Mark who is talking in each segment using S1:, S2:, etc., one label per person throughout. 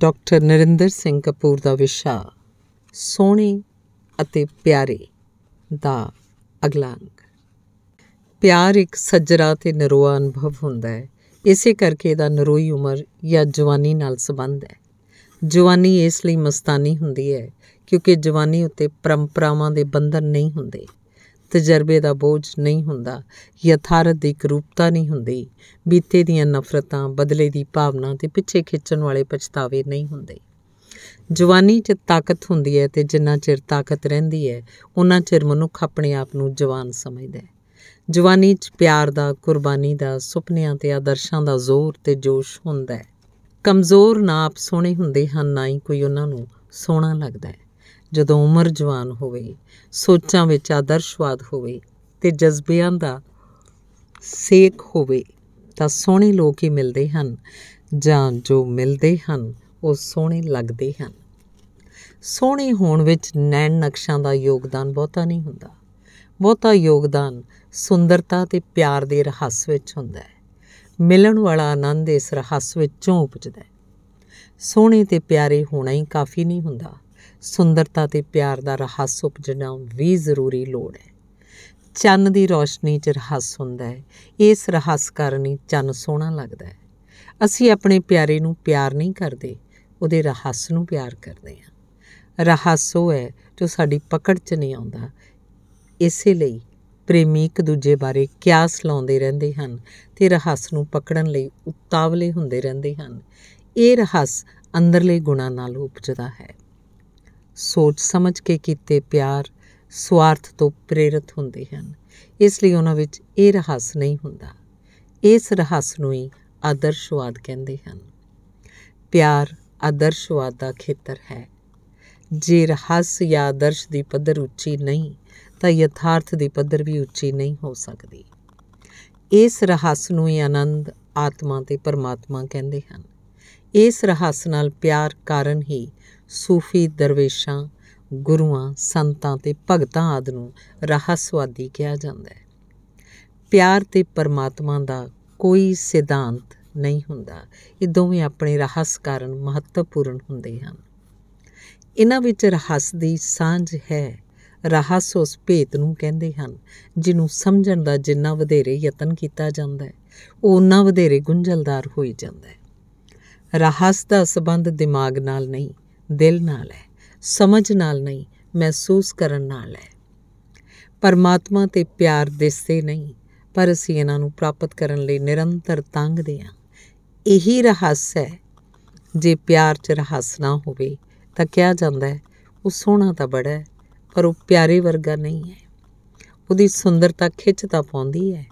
S1: doctor Narinder Singh Kapoor ਦਾ ਵਿਸ਼ਾ ਸੋਹਣੇ ਅਤੇ ਪਿਆਰੇ ਦਾ ਅਗਲਾ ਅੰਗ ਪਿਆਰ ਇੱਕ ਸੱਜਰਾ ਤੇ ਨਰੋਆ ਅਨੁਭਵ ਹੁੰਦਾ ਹੈ ਇਸੇ ਕਰਕੇ ਇਹਦਾ ਨਰੋਈ ਉਮਰ ਜਾਂ ਜਵਾਨੀ ਨਾਲ ਸੰਬੰਧ ਹੈ ਜਵਾਨੀ ਇਸ ਲਈ ਮਸਤਾਨੀ ਹੁੰਦੀ ਹੈ ਕਿਉਂਕਿ ਜਵਾਨੀ ਉੱਤੇ ਪਰੰਪਰਾਵਾਂ ਦੇ ਬੰਧਨ ਨਹੀਂ ਹੁੰਦੇ ਤਜਰਬੇ ਦਾ ਬੋਝ ਨਹੀਂ ਹੁੰਦਾ ਯਥਾਰਥ ਦੀ ਕਰੂਪਤਾ ਨਹੀਂ ਹੁੰਦੀ ਬੀਤੇ ਦੀਆਂ ਨਫ਼ਰਤਾਂ ਬਦਲੇ ਦੀ ਭਾਵਨਾ ਤੇ ਪਿੱਛੇ ਖਿੱਚਣ ਵਾਲੇ ਪਛਤਾਵੇ ਨਹੀਂ ਹੁੰਦੇ ਜਵਾਨੀ 'ਚ ਤਾਕਤ ਹੁੰਦੀ ਹੈ ਤੇ ਜਿੰਨਾ ਚਿਰ ਤਾਕਤ ਰਹਿੰਦੀ ਹੈ ਉਹਨਾਂ ਚਿਰ ਮਨੁੱਖ ਆਪਣੇ ਆਪ ਨੂੰ ਜਵਾਨ ਸਮਝਦਾ ਹੈ ਜਵਾਨੀ 'ਚ ਪਿਆਰ ਦਾ ਕੁਰਬਾਨੀ ਦਾ ਸੁਪਨਿਆਂ ਤੇ ਆਦਰਸ਼ਾਂ ਦਾ ਜ਼ੋਰ ਤੇ ਜੋਸ਼ ਹੁੰਦਾ ਹੈ ਕਮਜ਼ੋਰ ਨਾ ਆਪ ਸੋਹਣੇ ਹੁੰਦੇ ਹਨ ਨਾ ਹੀ ਕੋਈ ਉਹਨਾਂ ਨੂੰ ਸੋਹਣਾ ਲੱਗਦਾ ਹੈ ਜਦੋਂ ਉਮਰ ਜਵਾਨ ਹੋਵੇ ਸੋਚਾਂ ਵਿੱਚ ਆਦਰਸ਼ਵਾਦ ਹੋਵੇ ਤੇ ਜਜ਼ਬਿਆਂ ਦਾ ਸੇਕ ਹੋਵੇ ਤਾਂ ਸੋਹਣੇ ਲੋਕ ਹੀ ਮਿਲਦੇ ਹਨ ਜਾਂ ਜੋ ਮਿਲਦੇ ਹਨ ਉਹ ਸੋਹਣੇ ਲੱਗਦੇ ਹਨ ਸੋਹਣੇ ਹੋਣ ਵਿੱਚ ਨੈਣ ਨਕਸ਼ਾਂ ਦਾ ਯੋਗਦਾਨ ਬਹੁਤਾ ਨਹੀਂ ਹੁੰਦਾ ਬਹੁਤਾ ਯੋਗਦਾਨ ਸੁੰਦਰਤਾ ਤੇ ਪਿਆਰ ਦੇ ਰਹੱਸ ਵਿੱਚ ਹੁੰਦਾ ਹੈ ਮਿਲਣ ਵਾਲਾ ਆਨੰਦ ਇਸ ਰਹੱਸ ਵਿੱਚੋਂ ਉਪਜਦਾ ਹੈ ਸੋਹਣੇ ਤੇ ਪਿਆਰੇ ਹੋਣਾ ਹੀ ਕਾਫੀ ਨਹੀਂ ਹੁੰਦਾ ਸੁੰਦਰਤਾ ਤੇ ਪਿਆਰ ਦਾ ਰਹੱਸ ਉਪਜਣਾ ਵੀ ਜ਼ਰੂਰੀ ਲੋੜ ਹੈ ਚੰਨ ਦੀ ਰੋਸ਼ਨੀ 'ਚ ਰਹੱਸ ਹੁੰਦਾ ਹੈ ਇਸ ਰਹੱਸ ਕਾਰਨ ਹੀ ਚੰਨ ਸੋਹਣਾ ਲੱਗਦਾ ਹੈ ਅਸੀਂ ਆਪਣੇ ਪਿਆਰੇ ਨੂੰ ਪਿਆਰ ਨਹੀਂ ਕਰਦੇ ਉਹਦੇ ਰਹੱਸ ਨੂੰ ਪਿਆਰ ਕਰਦੇ ਹਾਂ ਰਹੱਸ ਉਹ ਹੈ ਜੋ ਸਾਡੀ ਪਕੜ 'ਚ ਨਹੀਂ ਆਉਂਦਾ ਇਸੇ ਲਈ ਪ੍ਰੇਮੀ ਇੱਕ ਦੂਜੇ ਬਾਰੇ ਕਿਆਸ ਲਾਉਂਦੇ ਰਹਿੰਦੇ ਹਨ ਤੇ ਰਹੱਸ ਨੂੰ ਪਕੜਨ ਲਈ ਉਤਾਵਲੇ ਹੁੰਦੇ ਰਹਿੰਦੇ ਹਨ ਇਹ ਰਹੱਸ ਅੰਦਰਲੇ ਗੁਣਾ ਨਾਲ ਉਪਜਦਾ ਹੈ ਸੋਚ ਸਮਝ ਕੇ ਕੀਤੇ ਪਿਆਰ ਸਵਾਰਥ ਤੋਂ ਪ੍ਰੇਰਿਤ ਹੁੰਦੇ ਹਨ ਇਸ ਲਈ ਉਹਨਾਂ ਵਿੱਚ ਇਹ ਰਹੱਸ ਨਹੀਂ ਹੁੰਦਾ ਇਸ ਰਹੱਸ ਨੂੰ ਹੀ ਆਦਰਸ਼ਵਾਦ ਕਹਿੰਦੇ ਹਨ ਪਿਆਰ ਆਦਰਸ਼ਵਾਦ ਦਾ ਖੇਤਰ ਹੈ ਜੇ ਰਹੱਸ ਜਾਂ ਆਦਰਸ਼ ਦੀ ਪੱਧਰ ਉੱਚੀ ਨਹੀਂ ਤਾਂ ਯਥਾਰਥ ਦੀ ਪੱਧਰ ਵੀ ਉੱਚੀ ਨਹੀਂ ਹੋ ਸਕਦੀ ਇਸ ਰਹੱਸ ਨੂੰ ਹੀ ਆਨੰਦ ਆਤਮਾ ਤੇ ਪਰਮਾਤਮਾ ਕਹਿੰਦੇ ਹਨ ਇਸ ਰਹੱਸ ਨਾਲ ਪਿਆਰ ਕਾਰਨ ਹੀ ਸੂਫੀ ਦਰਵੇਸ਼ਾਂ ਗੁਰੂਆਂ ਸੰਤਾਂ ਤੇ ਭਗਤਾਂ ਆਦਿ ਨੂੰ ਰਹੱਸਵਾਦੀ ਕਿਹਾ ਜਾਂਦਾ ਹੈ ਪਿਆਰ ਤੇ ਪਰਮਾਤਮਾ ਦਾ ਕੋਈ ਸਿਧਾਂਤ ਨਹੀਂ ਹੁੰਦਾ ਇਹ ਦੋਵੇਂ ਆਪਣੇ ਰਹੱਸ ਕਾਰਨ ਮਹੱਤਵਪੂਰਨ ਹੁੰਦੇ ਹਨ ਇਹਨਾਂ ਵਿੱਚ ਰਹੱਸ ਦੀ ਸਾਂਝ ਹੈ ਰਹੱਸ ਉਸ ਭੇਤ ਨੂੰ ਕਹਿੰਦੇ ਹਨ ਜਿਹਨੂੰ ਸਮਝਣ ਦਾ ਜਿੰਨਾ ਵਧੇਰੇ ਯਤਨ ਕੀਤਾ ਜਾਂਦਾ ਹੈ ਉਹ ਉਨਾ ਵਧੇਰੇ ਗੁੰਝਲਦਾਰ ਹੋਈ ਜਾਂਦਾ ਹੈ ਰਹੱਸ ਦਾ ਸਬੰਧ ਦਿਮਾਗ ਨਾਲ ਨਹੀਂ ਦਿਲ ਨਾਲ ਹੈ ਸਮਝ ਨਾਲ ਨਹੀਂ ਮਹਿਸੂਸ ਕਰਨ ਨਾਲ ਹੈ ਪਰਮਾਤਮਾ ਤੇ ਪਿਆਰ ਦਿਸਦੇ ਨਹੀਂ ਪਰ ਅਸੀਂ ਇਹਨਾਂ ਨੂੰ ਪ੍ਰਾਪਤ ਕਰਨ ਲਈ ਨਿਰੰਤਰ ਤੰਗਦੇ ਹਾਂ ਇਹੀ ਰਹੱਸ ਹੈ ਜੇ ਪਿਆਰ 'ਚ ਰਹੱਸ ਨਾ ਹੋਵੇ ਤਾਂ ਕਿਹਾ ਜਾਂਦਾ ਹੈ ਉਹ ਸੋਹਣਾ ਤਾਂ ਬੜਾ ਹੈ ਪਰ ਉਹ ਪਿਆਰੇ ਵਰਗਾ ਨਹੀਂ ਹੈ ਉਹਦੀ ਸੁੰਦਰਤਾ ਖਿੱਚ ਤਾਂ ਪਾਉਂਦੀ ਹੈ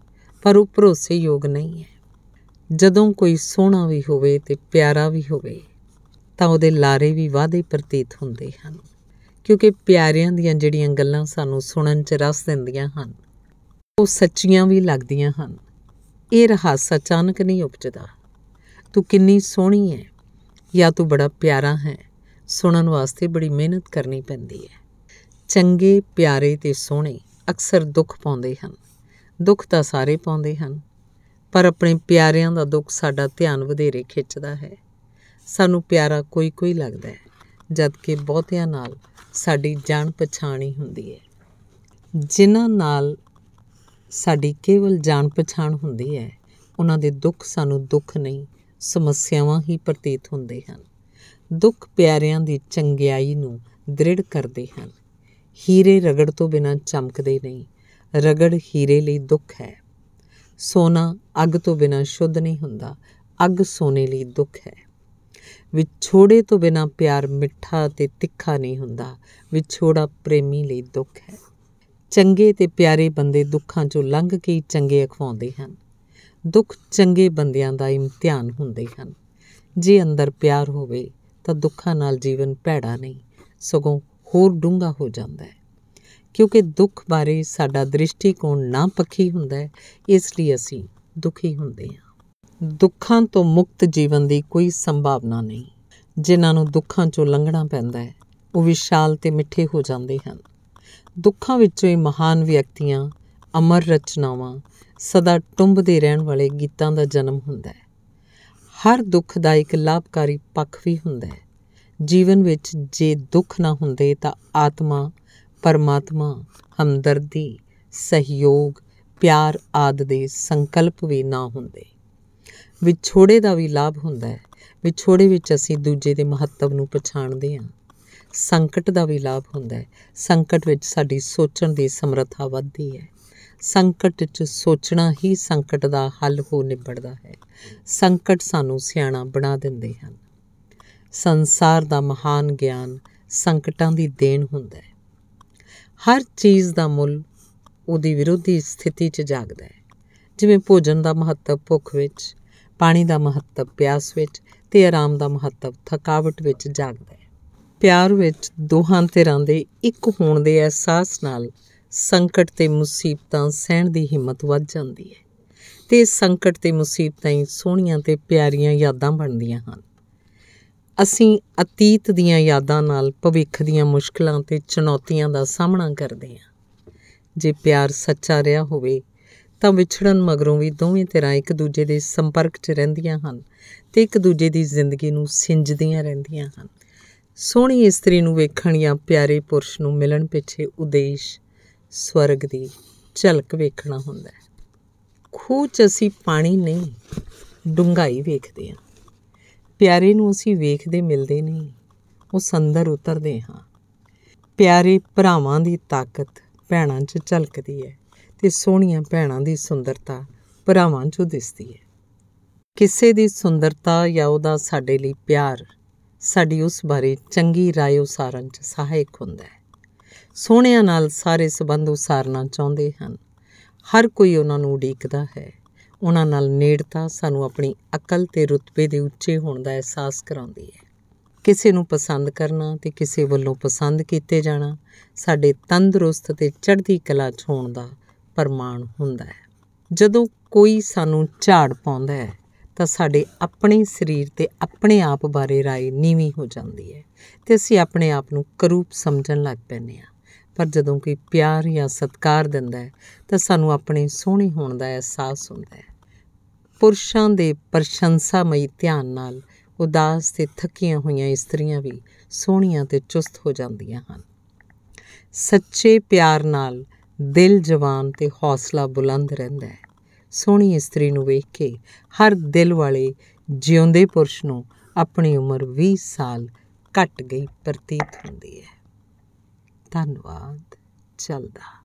S1: ਪਰ ਉਹ ਭਰੋਸੇਯੋਗ ਨਹੀਂ ਹੈ ਜਦੋਂ ਕੋਈ ਸੋਹਣਾ ਵੀ ਹੋਵੇ ਤੇ ਪਿਆਰਾ ਵੀ ਹੋਵੇ ਤਾਂ ਉਹਦੇ ਲਾਰੇ ਵੀ ਵਾਦੇ ਪ੍ਰਤੀਤ ਹੁੰਦੇ ਹਨ ਕਿਉਂਕਿ ਪਿਆਰਿਆਂ ਦੀਆਂ ਜਿਹੜੀਆਂ ਗੱਲਾਂ ਸਾਨੂੰ ਸੁਣਨ 'ਚ ਰਸ ਦਿੰਦੀਆਂ ਹਨ ਉਹ ਸੱਚੀਆਂ ਵੀ ਲੱਗਦੀਆਂ ਹਨ ਇਹ ਰਹੱਸ ਅਚਾਨਕ ਨਹੀਂ ਉਪਜਦਾ ਤੂੰ ਕਿੰਨੀ ਸੋਹਣੀ ਹੈ ਜਾਂ ਤੂੰ ਬੜਾ ਪਿਆਰਾ ਹੈ ਸੁਣਨ ਵਾਸਤੇ ਬੜੀ ਮਿਹਨਤ ਕਰਨੀ ਪੈਂਦੀ ਹੈ ਚੰਗੇ ਪਿਆਰੇ ਤੇ ਸੋਹਣੇ ਅਕਸਰ ਦੁੱਖ ਪਾਉਂਦੇ ਹਨ ਦੁੱਖ ਤਾਂ ਸਾਰੇ ਪਾਉਂਦੇ ਹਨ ਪਰ ਆਪਣੇ ਪਿਆਰਿਆਂ ਦਾ ਦੁੱਖ ਸਾਡਾ ਧਿਆਨ ਵਧੇਰੇ ਖਿੱਚਦਾ ਹੈ ਸਾਨੂੰ ਪਿਆਰਾ ਕੋਈ ਕੋਈ ਲੱਗਦਾ ਹੈ ਜਦ ਕਿ ਬਹੁਤਿਆਂ ਨਾਲ ਸਾਡੀ ਜਾਣ ਪਛਾਣ ਹੀ ਹੁੰਦੀ ਹੈ ਜਿਨ੍ਹਾਂ ਨਾਲ ਸਾਡੀ ਕੇਵਲ ਜਾਣ ਪਛਾਣ ਹੁੰਦੀ ਹੈ ਉਹਨਾਂ ਦੇ ਦੁੱਖ ਸਾਨੂੰ ਦੁੱਖ ਨਹੀਂ ਸਮੱਸਿਆਵਾਂ ਹੀ ਪ੍ਰਤੀਤ ਹੁੰਦੇ ਹਨ ਦੁੱਖ ਪਿਆਰਿਆਂ ਦੀ ਚੰਗਿਆਈ ਨੂੰ ਦ੍ਰਿੜ ਕਰਦੇ ਹਨ ਹੀਰੇ ਰਗੜ ਤੋਂ ਬਿਨਾਂ ਚਮਕਦੇ ਨਹੀਂ ਰਗੜ ਹੀਰੇ ਲਈ ਦੁੱਖ ਹੈ ਸੋਨਾ ਅੱਗ ਤੋਂ ਬਿਨਾ ਸ਼ੁੱਧ ਨਹੀਂ ਹੁੰਦਾ ਅੱਗ ਸੋਨੇ ਲਈ ਦੁੱਖ ਹੈ ਵਿਛੋੜੇ ਤੋਂ ਬਿਨਾ ਪਿਆਰ ਮਿੱਠਾ ਤੇ ਤਿੱਖਾ ਨਹੀਂ ਹੁੰਦਾ ਵਿਛੋੜਾ ਪ੍ਰੇਮੀ ਲਈ ਦੁੱਖ ਹੈ ਚੰਗੇ ਤੇ ਪਿਆਰੇ ਬੰਦੇ ਦੁੱਖਾਂ ਚੋਂ ਲੰਘ ਕੇ ਚੰਗੇ ਅਖਵਾਉਂਦੇ ਹਨ ਦੁੱਖ ਚੰਗੇ ਬੰਦਿਆਂ ਦਾ ਇਮਤਿਹਾਨ ਹੁੰਦੇ ਹਨ ਜੇ ਅੰਦਰ ਪਿਆਰ ਹੋਵੇ ਤਾਂ ਦੁੱਖਾਂ ਨਾਲ ਜੀਵਨ ਭੈੜਾ ਨਹੀਂ ਸਗੋਂ ਹੋਰ ਡੂੰਘਾ ਹੋ ਜਾਂਦਾ ਹੈ ਕਿਉਂਕਿ ਦੁੱਖ ਬਾਰੇ ਸਾਡਾ ਦ੍ਰਿਸ਼ਟੀਕੋਣ ਨਾ ਪੱਕੀ ਹੁੰਦਾ ਹੈ ਇਸ ਲਈ ਅਸੀਂ ਦੁਖੀ ਹੁੰਦੇ ਹਾਂ ਦੁੱਖਾਂ ਤੋਂ ਮੁਕਤ ਜੀਵਨ ਦੀ ਕੋਈ ਸੰਭਾਵਨਾ ਨਹੀਂ ਜਿਨ੍ਹਾਂ ਨੂੰ ਦੁੱਖਾਂ ਚੋਂ ਲੰਘਣਾ ਪੈਂਦਾ ਹੈ ਉਹ ਵਿਸ਼ਾਲ ਤੇ ਮਿੱਠੇ ਹੋ ਜਾਂਦੇ ਹਨ ਦੁੱਖਾਂ ਵਿੱਚੋਂ ਹੀ ਮਹਾਨ ਵਿਅਕਤੀਆਂ ਅਮਰ ਰਚਨਾਵਾਂ ਸਦਾ ਟੁੰਬਦੇ ਰਹਿਣ ਵਾਲੇ ਗੀਤਾਂ ਦਾ ਜਨਮ ਹੁੰਦਾ ਹੈ ਹਰ ਦੁੱਖ ਦਾ ਇੱਕ ਲਾਭਕਾਰੀ ਪੱਖ ਵੀ ਹੁੰਦਾ ਹੈ ਜੀਵਨ ਵਿੱਚ ਜੇ ਦੁੱਖ ਨਾ ਹੁੰਦੇ ਤਾਂ ਆਤਮਾ ਪਰਮਾਤਮਾ ਹਮਦਰਦੀ ਸਹਿਯੋਗ ਪਿਆਰ ਆਦ ਦੇ ਸੰਕਲਪ ਵੀ ਨਾ ਹੁੰਦੇ ਵਿਛੋੜੇ ਦਾ ਵੀ ਲਾਭ ਹੁੰਦਾ ਹੈ ਵਿਛੋੜੇ ਵਿੱਚ ਅਸੀਂ ਦੂਜੇ ਦੇ ਮਹੱਤਵ ਨੂੰ ਪਛਾਣਦੇ ਹਾਂ ਸੰਕਟ ਦਾ ਵੀ ਲਾਭ ਹੁੰਦਾ ਹੈ ਸੰਕਟ ਵਿੱਚ ਸਾਡੀ ਸੋਚਣ ਦੀ ਸਮਰੱਥਾ ਵੱਧਦੀ ਹੈ ਸੰਕਟ 'ਚ ਸੋਚਣਾ ਹੀ ਸੰਕਟ ਦਾ ਹੱਲ ਹੋ ਨਿਬੜਦਾ ਹੈ ਸੰਕਟ ਸਾਨੂੰ ਸਿਆਣਾ ਬਣਾ ਦਿੰਦੇ ਹਨ ਸੰਸਾਰ ਦਾ ਮਹਾਨ ਗਿਆਨ ਸੰਕਟਾਂ ਦੀ ਦੇਣ ਹੁੰਦਾ ਹੈ ਹਰ ਚੀਜ਼ ਦਾ ਮੁੱਲ ਉਹਦੀ ਵਿਰੋਧੀ ਸਥਿਤੀ 'ਚ ਜਾਗਦਾ ਹੈ ਜਿਵੇਂ ਭੋਜਨ ਦਾ ਮਹੱਤਵ ਭੁੱਖ ਵਿੱਚ ਪਾਣੀ ਦਾ ਮਹੱਤਵ ਪਿਆਸ ਵਿੱਚ ਤੇ ਆਰਾਮ ਦਾ ਮਹੱਤਵ ਥਕਾਵਟ ਵਿੱਚ ਜਾਗਦਾ ਹੈ ਪਿਆਰ ਵਿੱਚ ਦੋਹਾਂ ਧਿਰਾਂ ਦੇ ਇੱਕ ਹੋਣ ਦੇ ਅਹਿਸਾਸ ਨਾਲ ਸੰਕਟ ਤੇ ਮੁਸੀਬਤਾਂ ਸਹਿਣ ਦੀ ਹਿੰਮਤ ਵੱਧ ਜਾਂਦੀ ਹੈ ਤੇ ਸੰਕਟ ਤੇ ਮੁਸੀਬਤਾਂ ਹੀ ਸੋਹਣੀਆਂ ਤੇ ਪਿਆਰੀਆਂ ਯਾਦਾਂ ਬਣਦੀਆਂ ਹਨ ਅਸੀਂ ਅਤੀਤ ਦੀਆਂ ਯਾਦਾਂ ਨਾਲ ਭਵਿੱਖ ਦੀਆਂ ਮੁਸ਼ਕਲਾਂ ਤੇ ਚੁਣੌਤੀਆਂ ਦਾ ਸਾਹਮਣਾ ਕਰਦੇ ਹਾਂ ਜੇ ਪਿਆਰ ਸੱਚਾ ਰਿਹਾ ਹੋਵੇ ਤਾਂ ਵਿਛੜਨ ਮਗਰੋਂ ਵੀ ਦੋਵੇਂ ਤਰ੍ਹਾਂ ਇੱਕ ਦੂਜੇ ਦੇ ਸੰਪਰਕ 'ਚ ਰਹਿੰਦੀਆਂ ਹਨ ਤੇ ਇੱਕ ਦੂਜੇ ਦੀ ਜ਼ਿੰਦਗੀ ਨੂੰ ਸਿੰਜਦੀਆਂ ਰਹਿੰਦੀਆਂ ਹਨ ਸੋਹਣੀ ਇਸਤਰੀ ਨੂੰ ਵੇਖਣ ਜਾਂ ਪਿਆਰੇ ਪੁਰਸ਼ ਨੂੰ ਮਿਲਣ ਪਿੱਛੇ ਉਦੇਸ਼ ਸਵਰਗ ਦੀ ਝਲਕ ਵੇਖਣਾ ਹੁੰਦਾ ਹੈ ਖੂਚ ਅਸੀਂ ਪਾਣੀ ਨਹੀਂ ਡੁੰਗਾਈ ਵੇਖਦੇ ਹਾਂ ਪਿਆਰੇ ਨੂੰ ਅਸੀਂ ਵੇਖਦੇ ਮਿਲਦੇ ਨਹੀਂ ਉਹ ਸੰਦਰ ਉਤਰਦੇ ਹਾਂ ਪਿਆਰੇ ਭਰਾਵਾਂ ਦੀ ਤਾਕਤ ਭੈਣਾਂ 'ਚ ਝਲਕਦੀ ਹੈ ਤੇ ਸੋਹਣੀਆਂ ਭੈਣਾਂ ਦੀ ਸੁੰਦਰਤਾ ਭਰਾਵਾਂ 'ਚੋਂ ਦਿਸਦੀ ਹੈ ਕਿਸੇ ਦੀ ਸੁੰਦਰਤਾ ਜਾਂ ਉਹਦਾ ਸਾਡੇ ਲਈ ਪਿਆਰ ਸਾਡੀ ਉਸ ਬਾਰੇ ਚੰਗੀ رائے ਉਸਾਰਨ 'ਚ ਸਹਾਇਕ ਹੁੰਦਾ ਹੈ ਸੋਹਣਿਆਂ ਨਾਲ ਸਾਰੇ ਸਬੰਧ ਉਸਾਰਨਾ ਚਾਹੁੰਦੇ ਹਨ ਹਰ ਕੋਈ ਉਹਨਾਂ ਨੂੰ ਉਡੀਕਦਾ ਹੈ ਉਹਨਾਂ ਨਾਲ ਨੇੜਤਾ ਸਾਨੂੰ ਆਪਣੀ ਅਕਲ ਤੇ ਰੁਤਬੇ ਦੇ ਉੱਚੇ ਹੋਣ ਦਾ ਅਹਿਸਾਸ ਕਰਾਉਂਦੀ ਹੈ ਕਿਸੇ ਨੂੰ ਪਸੰਦ ਕਰਨਾ ਤੇ ਕਿਸੇ ਵੱਲੋਂ ਪਸੰਦ ਕੀਤੇ ਜਾਣਾ ਸਾਡੇ ਤੰਦਰੁਸਤ ਤੇ ਚੜ੍ਹਦੀ ਕਲਾ 'ਚ ਹੋਣ ਦਾ ਪ੍ਰਮਾਣ ਹੁੰਦਾ ਹੈ ਜਦੋਂ ਕੋਈ ਸਾਨੂੰ ਝਾੜ ਪਾਉਂਦਾ ਹੈ ਤਾਂ ਸਾਡੇ ਆਪਣੇ ਸਰੀਰ ਤੇ ਆਪਣੇ ਆਪ ਬਾਰੇ رائے ਨੀਵੀਂ ਹੋ ਜਾਂਦੀ ਹੈ ਤੇ ਅਸੀਂ ਆਪਣੇ ਆਪ ਨੂੰ ਕਰੂਪ ਸਮਝਣ ਲੱਗ ਪੈਂਦੇ ਹਾਂ ਪਰ ਜਦੋਂ ਕੋਈ ਪਿਆਰ ਜਾਂ ਸਤਕਾਰ ਦਿੰਦਾ ਹੈ ਤਾਂ ਸਾਨੂੰ ਆਪਣੇ ਸੋਹਣੇ ਹੋਣ ਦਾ ਅਹਿਸਾਸ ਹੁੰਦਾ ਹੈ ਪੁਰਸ਼ਾਂ ਦੇ ਪ੍ਰਸ਼ੰਸਾਮਈ ਧਿਆਨ ਨਾਲ ਉਦਾਸ ਤੇ ਥੱਕੀਆਂ ਹੋਈਆਂ ਇਸਤਰੀਆਂ ਵੀ ਸੋਹਣੀਆਂ ਤੇ ਚੁਸਤ ਹੋ ਜਾਂਦੀਆਂ ਹਨ ਸੱਚੇ ਪਿਆਰ ਨਾਲ ਦਿਲ ਜਵਾਨ ਤੇ ਹੌਸਲਾ ਬੁਲੰਦ ਰਹਿੰਦਾ ਹੈ ਸੋਹਣੀ ਇਸਤਰੀ ਨੂੰ ਵੇਖ ਕੇ ਹਰ ਦਿਲ ਵਾਲੇ ਜਿਉਂਦੇ ਪੁਰਸ਼ ਨੂੰ ਆਪਣੀ ਉਮਰ 20 ਸਾਲ ਘਟ ਗਈ ਪ੍ਰਤੀਤ ਹੁੰਦੀ ਹੈ ਧੰਨਵਾਦ ਚਲਦਾ